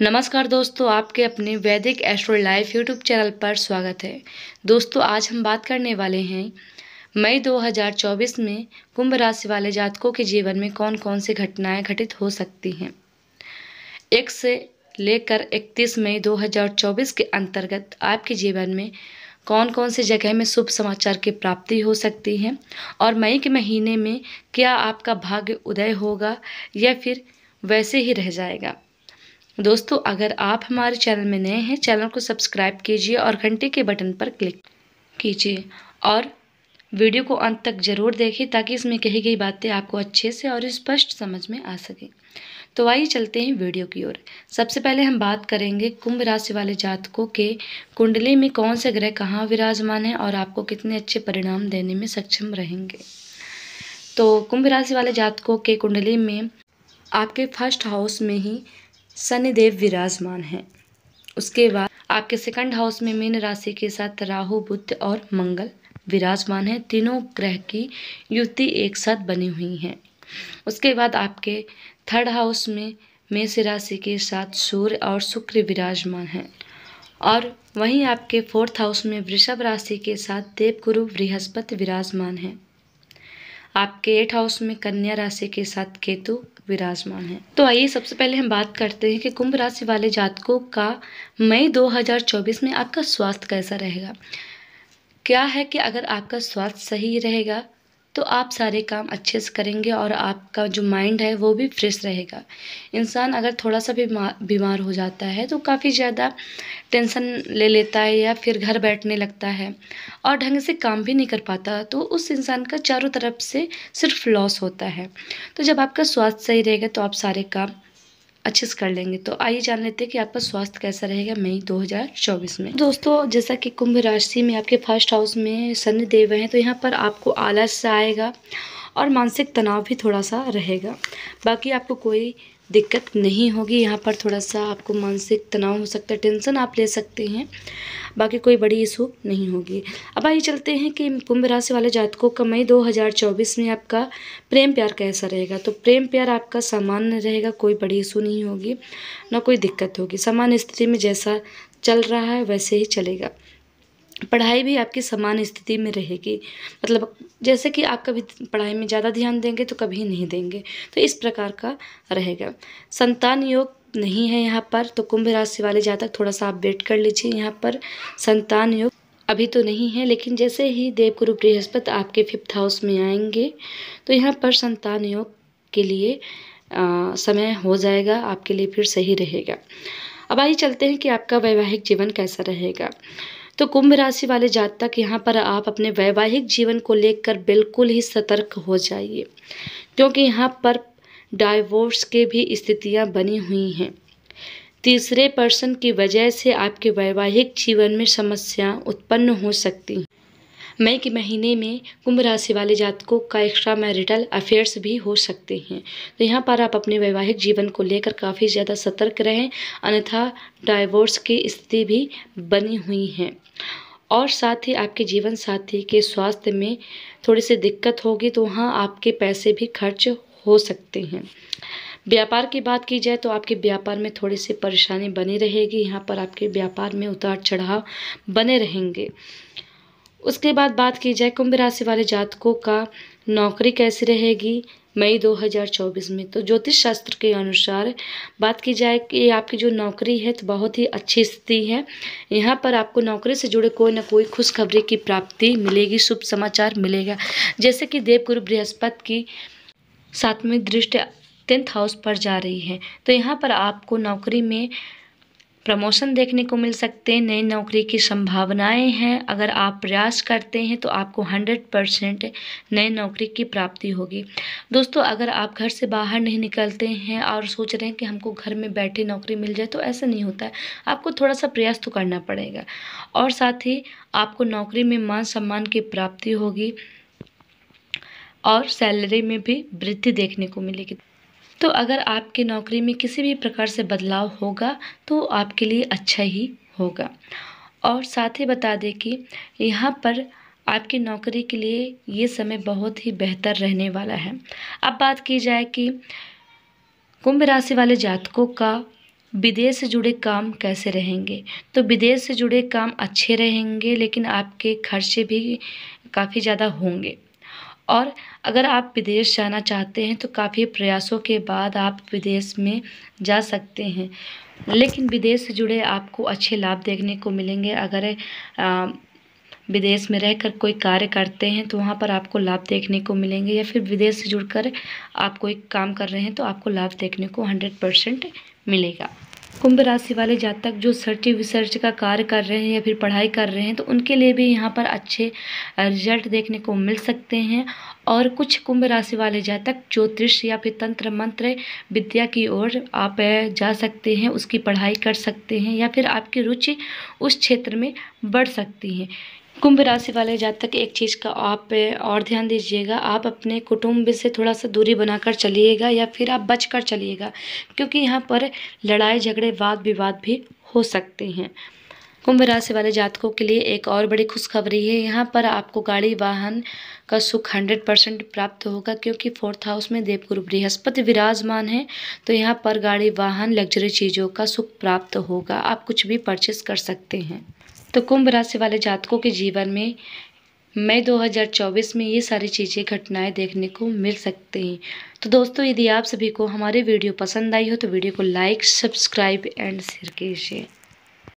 नमस्कार दोस्तों आपके अपने वैदिक एस्ट्रो लाइफ यूट्यूब चैनल पर स्वागत है दोस्तों आज हम बात करने वाले हैं मई 2024 में कुंभ राशि वाले जातकों के जीवन में कौन कौन सी घटनाएं घटित हो सकती हैं एक से लेकर 31 मई 2024 के अंतर्गत आपके जीवन में कौन कौन से जगह में शुभ समाचार की प्राप्ति हो सकती है और मई के महीने में क्या आपका भाग्य उदय होगा या फिर वैसे ही रह जाएगा दोस्तों अगर आप हमारे चैनल में नए हैं चैनल को सब्सक्राइब कीजिए और घंटे के बटन पर क्लिक कीजिए और वीडियो को अंत तक जरूर देखें ताकि इसमें कही गई बातें आपको अच्छे से और स्पष्ट समझ में आ सकें तो आइए चलते हैं वीडियो की ओर सबसे पहले हम बात करेंगे कुंभ राशि वाले जातकों के कुंडली में कौन से ग्रह कहाँ विराजमान है और आपको कितने अच्छे परिणाम देने में सक्षम रहेंगे तो कुंभ राशि वाले जातकों के कुंडली में आपके फर्स्ट हाउस में ही शनिदेव विराजमान हैं उसके बाद आपके सेकंड हाउस में मीन राशि के साथ राहु बुद्ध और मंगल विराजमान हैं तीनों ग्रह की युति एक साथ बनी हुई हैं उसके बाद आपके थर्ड हाउस में मेष राशि के साथ सूर्य और शुक्र विराजमान हैं और वहीं आपके फोर्थ हाउस में वृषभ राशि के साथ देवगुरु बृहस्पति विराजमान हैं आपके एट हाउस में कन्या राशि के साथ केतु विराजमान है तो आइए सबसे पहले हम बात करते हैं कि कुंभ राशि वाले जातकों का मई 2024 में आपका स्वास्थ्य कैसा रहेगा क्या है कि अगर आपका स्वास्थ्य सही रहेगा तो आप सारे काम अच्छे से करेंगे और आपका जो माइंड है वो भी फ्रेश रहेगा इंसान अगर थोड़ा सा बीमार बीमार हो जाता है तो काफ़ी ज़्यादा टेंशन ले लेता है या फिर घर बैठने लगता है और ढंग से काम भी नहीं कर पाता तो उस इंसान का चारों तरफ से सिर्फ लॉस होता है तो जब आपका स्वास्थ्य सही रहेगा तो आप सारे काम अच्छे से कर लेंगे तो आइए जान लेते हैं कि आपका स्वास्थ्य कैसा रहेगा मई 2024 में दोस्तों जैसा कि कुंभ राशि में आपके फर्स्ट हाउस में शनि देव हैं तो यहाँ पर आपको आलस आएगा और मानसिक तनाव भी थोड़ा सा रहेगा बाकी आपको कोई दिक्कत नहीं होगी यहाँ पर थोड़ा सा आपको मानसिक तनाव हो सकता है टेंशन आप ले सकते हैं बाकी कोई बड़ी इशू नहीं होगी अब आइए चलते हैं कि कुंभ राशि वाले जातकों का मई 2024 में आपका प्रेम प्यार कैसा रहेगा तो प्रेम प्यार आपका सामान्य रहेगा कोई बड़ी इशू नहीं होगी ना कोई दिक्कत होगी सामान्य स्थिति में जैसा चल रहा है वैसे ही चलेगा पढ़ाई भी आपकी समान स्थिति में रहेगी मतलब जैसे कि आप कभी पढ़ाई में ज़्यादा ध्यान देंगे तो कभी नहीं देंगे तो इस प्रकार का रहेगा संतान योग नहीं है यहाँ पर तो कुंभ राशि वाले जातक थोड़ा सा आप वेट कर लीजिए यहाँ पर संतान योग अभी तो नहीं है लेकिन जैसे ही देवगुरु बृहस्पति आपके फिफ्थ हाउस में आएंगे तो यहाँ पर संतान योग के लिए आ, समय हो जाएगा आपके लिए फिर सही रहेगा अब आइए चलते हैं कि आपका वैवाहिक जीवन कैसा रहेगा तो कुंभ राशि वाले जातक यहाँ पर आप अपने वैवाहिक जीवन को लेकर बिल्कुल ही सतर्क हो जाइए क्योंकि यहाँ पर डाइवोर्स के भी स्थितियाँ बनी हुई हैं तीसरे पर्सन की वजह से आपके वैवाहिक जीवन में समस्या उत्पन्न हो सकती हैं मई के महीने में कुंभ राशि वाले जातकों का एक्स्ट्रा मैरिटल अफेयर्स भी हो सकते हैं तो यहाँ पर आप अपने वैवाहिक जीवन को लेकर काफ़ी ज़्यादा सतर्क रहें अन्यथा डाइवोर्स की स्थिति भी बनी हुई हैं और साथ ही आपके जीवन साथी के स्वास्थ्य में थोड़ी सी दिक्कत होगी तो वहाँ आपके पैसे भी खर्च हो सकते हैं व्यापार की बात की जाए तो आपके व्यापार में थोड़ी सी परेशानी बनी रहेगी यहाँ पर आपके व्यापार में उतार चढ़ाव बने रहेंगे उसके बाद बात की जाए कुंभ राशि वाले जातकों का नौकरी कैसी रहेगी मई 2024 में तो ज्योतिष शास्त्र के अनुसार बात की जाए कि आपकी जो नौकरी है तो बहुत ही अच्छी स्थिति है यहाँ पर आपको नौकरी से जुड़े कोई ना कोई खुशखबरी की प्राप्ति मिलेगी शुभ समाचार मिलेगा जैसे कि देवगुरु बृहस्पति की सातवीं दृष्टि टेंथ हाउस पर जा रही है तो यहाँ पर आपको नौकरी में प्रमोशन देखने को मिल सकते हैं नई नौकरी की संभावनाएं हैं अगर आप प्रयास करते हैं तो आपको 100 परसेंट नए नौकरी की प्राप्ति होगी दोस्तों अगर आप घर से बाहर नहीं निकलते हैं और सोच रहे हैं कि हमको घर में बैठे नौकरी मिल जाए तो ऐसा नहीं होता है आपको थोड़ा सा प्रयास तो करना पड़ेगा और साथ ही आपको नौकरी में मान सम्मान की प्राप्ति होगी और सैलरी में भी वृद्धि देखने को मिलेगी तो अगर आपके नौकरी में किसी भी प्रकार से बदलाव होगा तो आपके लिए अच्छा ही होगा और साथ ही बता दें कि यहाँ पर आपकी नौकरी के लिए ये समय बहुत ही बेहतर रहने वाला है अब बात की जाए कि कुंभ राशि वाले जातकों का विदेश से जुड़े काम कैसे रहेंगे तो विदेश से जुड़े काम अच्छे रहेंगे लेकिन आपके खर्चे भी काफ़ी ज़्यादा होंगे और अगर आप विदेश जाना चाहते हैं तो काफ़ी प्रयासों के बाद आप विदेश में जा सकते हैं लेकिन विदेश से जुड़े आपको अच्छे लाभ देखने को मिलेंगे अगर विदेश में रहकर कोई कार्य करते हैं तो वहाँ पर आपको लाभ देखने को मिलेंगे या फिर विदेश से जुड़कर आप कोई काम कर रहे हैं तो आपको लाभ देखने को हंड्रेड परसेंट मिलेगा कुंभ राशि वाले जातक जो सर्च रिसर्च का कार्य कर रहे हैं या फिर पढ़ाई कर रहे हैं तो उनके लिए भी यहाँ पर अच्छे रिजल्ट देखने को मिल सकते हैं और कुछ कुंभ राशि वाले जातक ज्योतिष या फिर तंत्र मंत्र विद्या की ओर आप जा सकते हैं उसकी पढ़ाई कर सकते हैं या फिर आपकी रुचि उस क्षेत्र में बढ़ सकती है कुंभ राशि वाले जातक एक चीज़ का आप और ध्यान दीजिएगा आप अपने कुटुंब से थोड़ा सा दूरी बनाकर चलिएगा या फिर आप बचकर चलिएगा क्योंकि यहाँ पर लड़ाई झगड़े वाद विवाद भी हो सकते हैं कुंभ राशि वाले जातकों के लिए एक और बड़ी खुशखबरी है यहाँ पर आपको गाड़ी वाहन का सुख हंड्रेड परसेंट प्राप्त होगा क्योंकि फोर्थ हाउस में देवगुरु बृहस्पति विराजमान है तो यहाँ पर गाड़ी वाहन लग्जरी चीज़ों का सुख प्राप्त होगा आप कुछ भी परचेस कर सकते हैं तो कुंभ राशि वाले जातकों के जीवन में मई 2024 में ये सारी चीज़ें घटनाएं देखने को मिल सकती हैं तो दोस्तों यदि आप सभी को हमारे वीडियो पसंद आई हो तो वीडियो को लाइक सब्सक्राइब एंड शेयर कीजिए